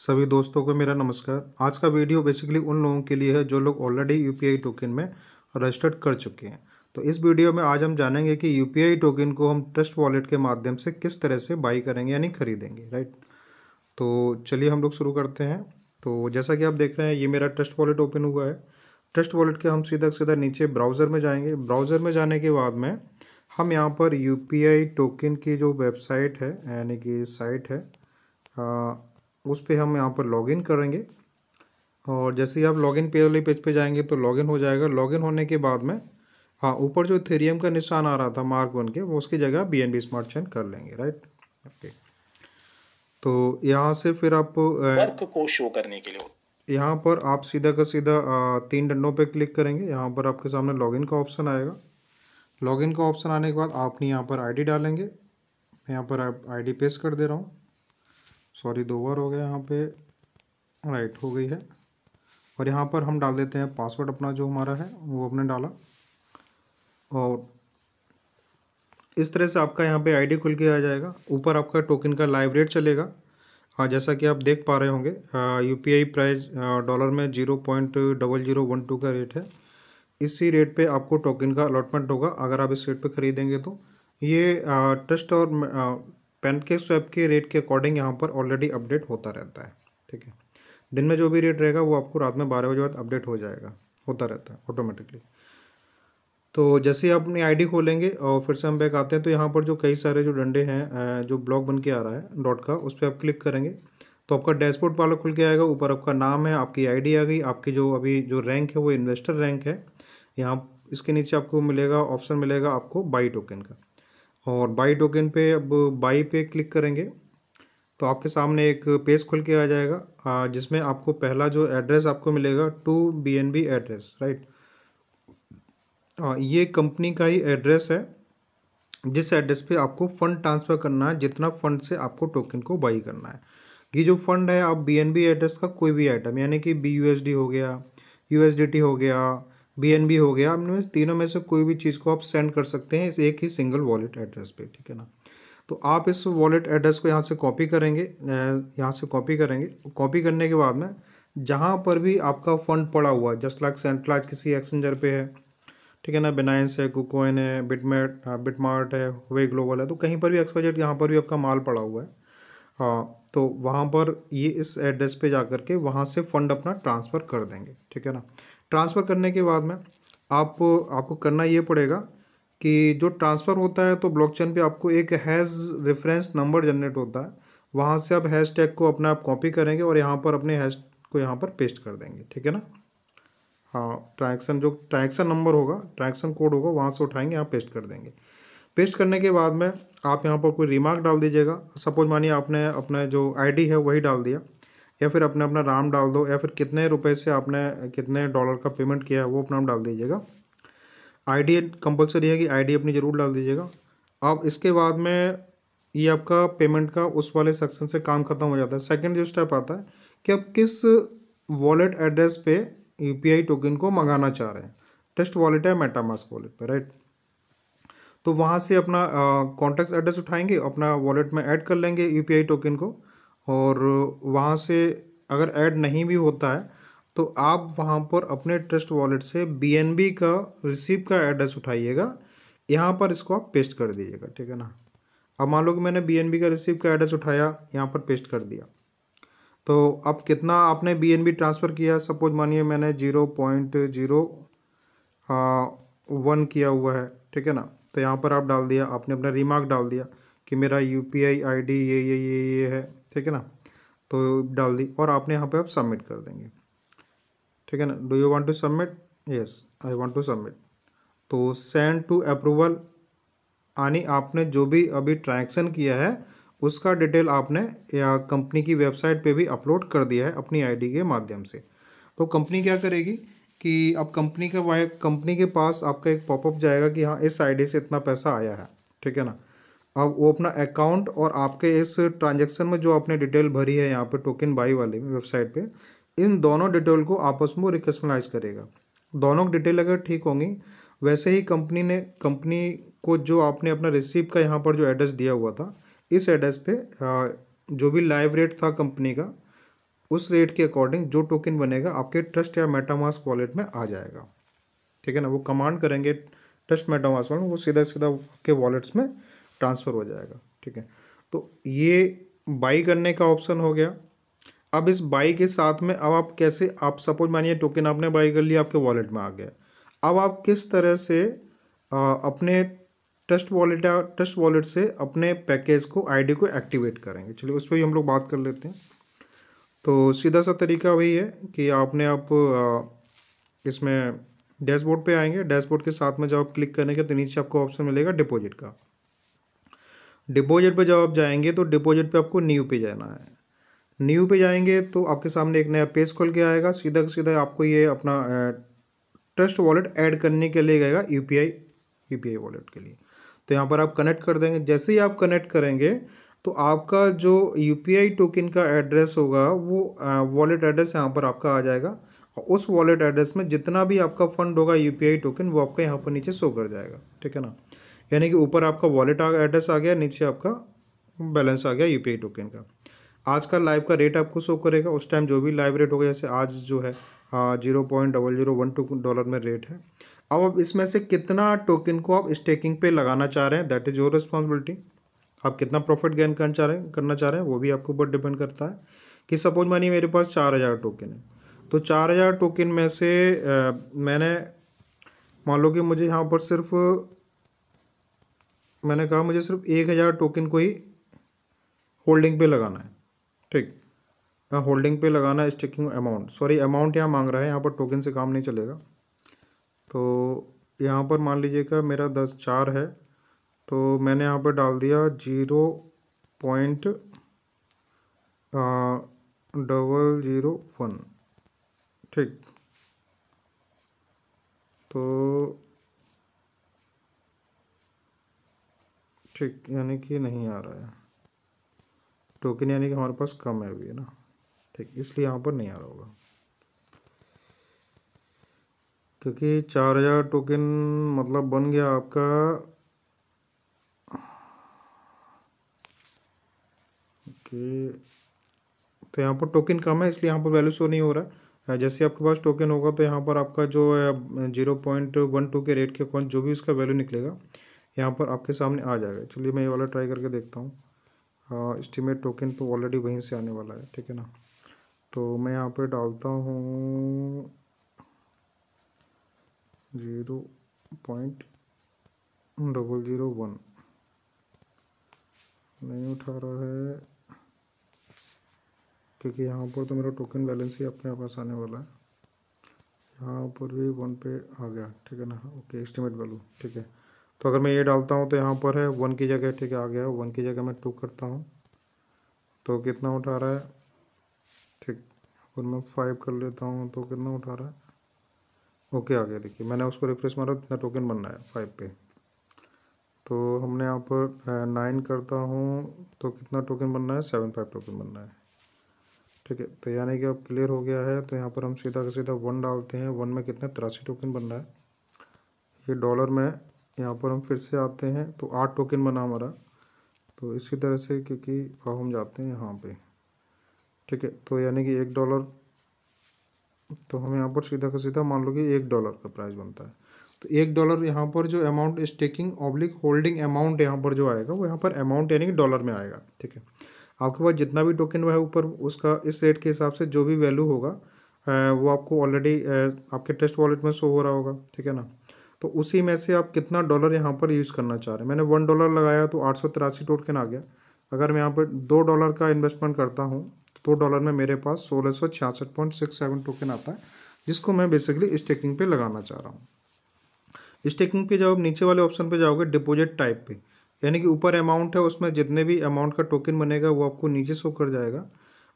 सभी दोस्तों को मेरा नमस्कार आज का वीडियो बेसिकली उन लोगों के लिए है जो लोग ऑलरेडी यूपीआई टोकन में रजिस्टर्ड कर चुके हैं तो इस वीडियो में आज हम जानेंगे कि यूपीआई टोकन को हम ट्रस्ट वॉलेट के माध्यम से किस तरह से बाई करेंगे यानी खरीदेंगे राइट तो चलिए हम लोग शुरू करते हैं तो जैसा कि आप देख रहे हैं ये मेरा ट्रस्ट वॉलेट ओपन हुआ है ट्रस्ट वॉलेट के हम सीधा सीधा नीचे ब्राउज़र में जाएंगे ब्राउज़र में जाने के बाद में हम यहाँ पर यू टोकन की जो वेबसाइट है यानी कि साइट है उस पर हम यहाँ पर लॉगिन करेंगे और जैसे ही आप लॉगिन पे वाले पेज पे जाएंगे तो लॉगिन हो जाएगा लॉगिन होने के बाद में हाँ ऊपर जो थेरियम का निशान आ रहा था मार्क वन के वो उसकी जगह B N B smart chain कर लेंगे राइट ओके तो यहाँ से फिर आप वर्क को शो करने के लिए यहाँ पर आप सीधा का सीधा तीन डंडों पे क्लिक करेंगे यहाँ पर आपके सामने लॉगिन का ऑप्शन आएगा लॉगिन का ऑप्शन आने के बाद आपने यहाँ पर आईडी डालेंगे मैं यहाँ पर आईडी पेस्ट कर दे रहा हूँ सॉरी दो बार हो गया यहाँ पे राइट हो गई है और यहाँ पर हम डाल देते हैं पासवर्ड अपना जो हमारा है वो हमने डाला और इस तरह से आपका यहाँ पे आईडी खुल के आ जाएगा ऊपर आपका टोकन का लाइव रेट चलेगा हाँ, जैसा कि आप देख पा रहे होंगे U P I price dollar में zero point double zero one two का रेट है इसी रेट पे आपको टोकन का अलॉटमेंट होगा अगर आप इस रेट पे ख़रीदेंगे तो ये ट्रस्ट और पेनकेक स्वैप के रेट के अकॉर्डिंग यहाँ पर ऑलरेडी अपडेट होता रहता है ठीक है दिन में जो भी रेट रहेगा वो आपको रात में बारह बजे बाद अपडेट हो जाएगा होता रहता है ऑटोमेटिकली तो जैसे आप अपनी आईडी खोलेंगे और फिर से हम बैक आते हैं तो यहाँ पर जो कई सारे जो डंडे हैं जो ब्लॉक बन के आ रहा है डॉट का उस पर आप क्लिक करेंगे तो आपका डैशबोर्ड वाला खुल के आएगा ऊपर आपका नाम है आपकी आईडी आ गई आपकी जो अभी जो रैंक है वो इन्वेस्टर रैंक है यहाँ इसके नीचे आपको मिलेगा ऑप्शन मिलेगा आपको बाई टोकन का और बाई टोकन पे अब बाई पे क्लिक करेंगे तो आपके सामने एक पेज खुल के आ जाएगा जिसमें आपको पहला जो एड्रेस आपको मिलेगा to B N B address right ये कंपनी का ही एड्रेस है जिस एड्रेस पे आपको फ़ंड ट्रांसफ़र करना है जितना फ़ंड से आपको टोकन को बाई करना है ये जो फ़ंड है आप बी एड्रेस का कोई भी आइटम यानी कि बी हो गया यू हो गया बी हो गया आपने तीनों में से कोई भी चीज़ को आप सेंड कर सकते हैं एक ही सिंगल वॉलेट एड्रेस पे ठीक है ना तो आप इस वॉलेट एड्रेस को यहाँ से कॉपी करेंगे यहाँ से कॉपी करेंगे कॉपी करने के बाद में जहाँ पर भी आपका फंड पड़ा हुआ है जस्ट लाइक सेंट्रलाइज किसी एक्सेंजर पे है ठीक है ना बिनाइंस है कुकोइन है बिटमेट बिटमार्ट हाँ, है वे ग्लोबल है तो कहीं पर भी एक्सपाजेट यहाँ पर भी आपका माल पड़ा हुआ है हाँ तो वहाँ पर ये इस एड्रेस पे जा करके वहाँ से फ़ंड अपना ट्रांसफ़र कर देंगे ठीक है ना ट्रांसफ़र करने के बाद में आप आपको करना ये पड़ेगा कि जो ट्रांसफ़र होता है तो ब्लॉकचेन पे आपको एक हैज़ रेफरेंस नंबर जनरेट होता है वहाँ से आप हैश टैग को अपना आप कॉपी करेंगे और यहाँ पर अपने हैश को यहाँ पर पेस्ट कर देंगे ठीक है ना हाँ ट्रांजेक्शन जो ट्रांजेक्शन नंबर होगा ट्रांजेक्शन कोड होगा वहाँ से उठाएंगे यहाँ पेस्ट कर देंगे पेस्ट करने के बाद में आप यहाँ पर कोई रिमार्क डाल दीजिएगा सपोज मानिए आपने अपना जो आईडी है वही डाल दिया या फिर अपना अपना राम डाल दो या फिर कितने रुपए से आपने कितने डॉलर का पेमेंट किया है वो अपना डाल दीजिएगा आईडी कंपलसरी है कि आईडी अपनी ज़रूर डाल दीजिएगा अब इसके बाद में ये आपका पेमेंट का उस वाले सेक्शन से काम ख़त्म हो जाता है सेकेंड जो स्टेप आता है कि आप किस वॉलेट एड्रेस पे यूपीआई टोकन को मंगाना चाह रहे हैं टेस्ट वॉलेट है मेटामास्क वॉलेट पर राइट तो वहाँ से अपना कॉन्टैक्ट एड्रेस उठाएंगे अपना वॉलेट में ऐड कर लेंगे यू टोकन को और वहाँ से अगर ऐड नहीं भी होता है तो आप वहाँ पर अपने ट्रस्ट वॉलेट से बी का रिसीप का एड्रेस उठाइएगा यहाँ पर इसको आप पेस्ट कर दीजिएगा ठीक है ना अब मान लो कि मैंने बी का रिसीप का एड्रेस उठाया यहाँ पर पेस्ट कर दिया तो अब कितना आपने बी ट्रांसफ़र किया सपोज मानिए मैंने जीरो पॉइंट जीरो वन किया हुआ है ठीक है ना तो यहाँ पर आप डाल दिया आपने अपना रिमार्क डाल दिया कि मेरा U P I I D ये ये ये ये है ठीक है ना तो डाल दी और आपने यहाँ पे आप सबमिट कर देंगे ठीक है ना do you want to submit yes I want to submit तो सेंड टू अप्रूवल यानी आपने जो भी अभी ट्रांजेक्शन किया है उसका डिटेल आपने या कंपनी की वेबसाइट पे भी अपलोड कर दिया है अपनी आईडी के माध्यम से तो कंपनी क्या करेगी कि अब कंपनी का वायर कंपनी के पास आपका एक पॉपअप जाएगा कि हाँ इस आईडी से इतना पैसा आया है ठीक है ना अब वो अपना अकाउंट और आपके इस ट्रांजेक्शन में जो आपने डिटेल भरी है यहाँ पे टोकन बाई वाले वेबसाइट पे इन दोनों डिटेल को आपस में रिकशनलाइज करेगा दोनों की डिटेल अगर ठीक होंगी वैसे ही कंपनी ने कंपनी को जो आपने अपना रिसीप का यहाँ पर जो एड्रेस दिया हुआ था इस एड्रेस पे जो भी लाइव रेट था कंपनी का उस रेट के अकॉर्डिंग जो टोकन बनेगा आपके ट्रस्ट या मेटामास वॉलेट में आ जाएगा ठीक है ना वो कमांड करेंगे ट्रस्ट मेटामास वॉलेट वो सीधा सीधा आपके वॉलेट्स में ट्रांसफ़र हो जाएगा ठीक है तो ये बाई करने का ऑप्शन हो गया अब इस बाई के साथ में अब आप कैसे आप सपोज मानिए टोकन आपने बाई कर लिया आपके वॉलेट में आ गया अब आप किस तरह से आ, अपने ट्रस्ट वॉलेट या ट्रस्ट वॉलेट से अपने पैकेज को आईडी को एक्टिवेट करेंगे चलिए उस पर भी हम लोग बात कर लेते हैं तो सीधा सा तरीका वही है कि आपने आप इसमें डैशबोर्ड पे आएंगे डैशबोर्ड के साथ में जब आप क्लिक करेंगे तो नीचे आपको ऑप्शन मिलेगा डिपॉजिट का डिपॉजिट पे जब आप जाएंगे तो डिपॉजिट पे आपको न्यू पे जाना है न्यू पे जाएंगे तो आपके सामने एक नया पेज खोल के आएगा सीधा सीधा आपको ये अपना ट्रस्ट वॉलेट ऐड करने के लिए गएगा U P I U P I wallet के लिए तो यहाँ पर आप कनेक्ट कर देंगे जैसे ही आप कनेक्ट करेंगे तो आपका जो यू पी आई टोकन का एड्रेस होगा वो वॉलेट एड्रेस यहाँ पर आपका आ जाएगा और उस वॉलेट एड्रेस में जितना भी आपका फंड होगा यू पी आई टोकन वो आपका यहाँ पर नीचे शो कर जाएगा ठीक है ना यानी कि ऊपर आपका वॉलेट एड्रेस आ गया नीचे आपका बैलेंस आ गया यू टोकन का आज का लाइव का रेट आपको शो करेगा उस टाइम जो भी लाइव रेट होगा जैसे आज जो है zero point double zero one two dollar में रेट है अब आप इसमें से कितना टोकन को आप स्टेकिंग पे लगाना चाह रहे हैं दैट इज़ योर रिस्पॉन्सिबिलिटी आप कितना प्रॉफिट गेन करना चाह रहे हैं करना चाह रहे हैं वो भी आपके ऊपर डिपेंड करता है कि सपोज मानिए मेरे पास चार हज़ार टोकन है तो चार हज़ार टोकन में से आ, मैंने मान लो कि मुझे यहाँ पर सिर्फ मैंने कहा मुझे सिर्फ एक हज़ार टोकन को ही होल्डिंग पे लगाना है ठीक हाँ होल्डिंग पे लगाना है स्टेकिंग अमाउंट सॉरी अमाउंट यहाँ मांग रहा है यहाँ पर टोकन से काम नहीं चलेगा तो यहाँ पर मान लीजिएगा मेरा दस चार है तो मैंने यहाँ पर डाल दिया zero point double zero one ठीक तो ठीक यानी कि नहीं आ रहा है टोकन यानी कि हमारे पास कम है अभी है ना ठीक इसलिए यहाँ पर नहीं आ रहा होगा क्योंकि चार हज़ार टोकन मतलब बन गया आपका ओके तो यहाँ पर टोकन कम है इसलिए यहाँ पर वैल्यू शो नहीं हो रहा है जैसे आपके पास टोकन होगा तो यहाँ पर आपका जो है जीरो पॉइंट वन टू के रेट के अकाउंट जो भी उसका वैल्यू निकलेगा यहाँ पर आपके सामने आ जाएगा चलिए मैं ये वाला ट्राई करके देखता हूँ इस्टीमेट टोकन तो ऑलरेडी वहीं से आने वाला है ठीक है ना तो मैं यहाँ पर डालता हूँ zero point double zero one नहीं उठा रहा है क्योंकि यहाँ पर तो मेरा टोकन बैलेंस ही आपके यहाँ पास आने वाला है यहाँ पर भी वन पे आ गया ठीक है ना ओके एस्टिमेट वैल्यू ठीक है तो अगर मैं ये डालता हूँ तो यहाँ पर है वन की जगह ठीक है आ गया वन की जगह मैं टू करता हूँ तो कितना उठा रहा है ठीक और मैं फाइव कर लेता हूँ तो कितना उठा रहा है ओके आ गया देखिए मैंने उसको रिफ्रेश मारा इतना टोकन बनना है फाइव पे तो हमने यहाँ पर नाइन करता हूँ तो कितना टोकन बनना है सेवन फाइव टोकन बनना है ठीक है तो यानी कि अब क्लियर हो गया है तो यहाँ पर हम सीधा का सीधा वन डालते हैं वन में कितना तिरासी टोकन बन रहा है ये डॉलर में यहाँ पर हम फिर से आते हैं तो आठ टोकन बना हमारा तो इसी तरह से क्योंकि हम जाते हैं यहाँ पे ठीक है तो यानी कि एक डॉलर तो हम यहाँ पर सीधा का सीधा मान लो कि एक डॉलर का प्राइस बनता है तो एक डॉलर यहाँ पर जो amount staking oblique holding amount यहाँ पर जो आएगा वो यहाँ पर अमाउंट यानी कि डॉलर में आएगा ठीक है आपके पास जितना भी टोकन वह है ऊपर उसका इस रेट के हिसाब से जो भी वैल्यू होगा वो आपको ऑलरेडी आपके टेस्ट वॉलेट में शो हो रहा होगा ठीक है ना तो उसी में से आप कितना डॉलर यहाँ पर यूज़ करना चाह रहे हैं मैंने वन डॉलर लगाया तो आठ सौ तिरासी टोटकन आ गया अगर मैं यहाँ पर दो डॉलर का इन्वेस्टमेंट करता हूँ तो दो डॉलर में मेरे पास सोलह सौ छियासठ पॉइंट सिक्स सेवन टोकन आता है जिसको मैं बेसिकली स्टेकिंग पे लगाना चाह रहा हूँ स्टेकिंग पे जब आप नीचे वाले ऑप्शन पे जाओगे डिपॉजिट टाइप पे यानी कि ऊपर अमाउंट है उसमें जितने भी अमाउंट का टोकन बनेगा वो आपको नीचे शो कर जाएगा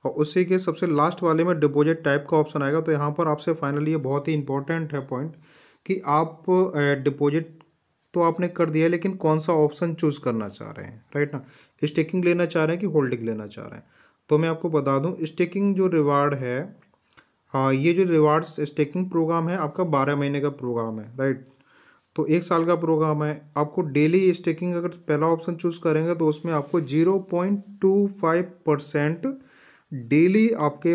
और उसी के सबसे लास्ट वाले में डिपॉजिट टाइप का ऑप्शन आएगा तो यहाँ पर आपसे फाइनली ये बहुत ही इंपॉर्टेंट है पॉइंट कि आप डिपॉजिट तो आपने कर दिया लेकिन कौन सा ऑप्शन चूज़ करना चाह रहे हैं राइट ना स्टेकिंग लेना चाह रहे हैं कि होल्डिंग लेना चाह रहे हैं तो मैं आपको बता दूं स्टेकिंग जो रिवार्ड है आ, ये जो रिवार्ड्स स्टेकिंग प्रोग्राम है आपका बारह महीने का प्रोग्राम है राइट तो एक साल का प्रोग्राम है आपको डेली स्टेकिंग अगर पहला ऑप्शन चूज़ करेंगे तो उसमें आपको zero point two five percent daily आपके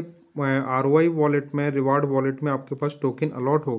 आर वॉलेट में रिवार्ड वॉलेट में आपके पास टोकन अलॉट होगा